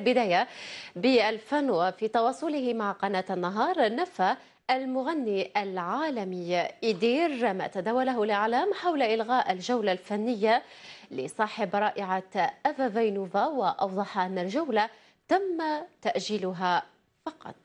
بداية بالفن وفي تواصله مع قناة النهار نفى المغني العالمي إدير ما تداوله الإعلام حول إلغاء الجولة الفنية لصاحب رائعة أفا فينوفا وأوضح أن الجولة تم تأجيلها فقط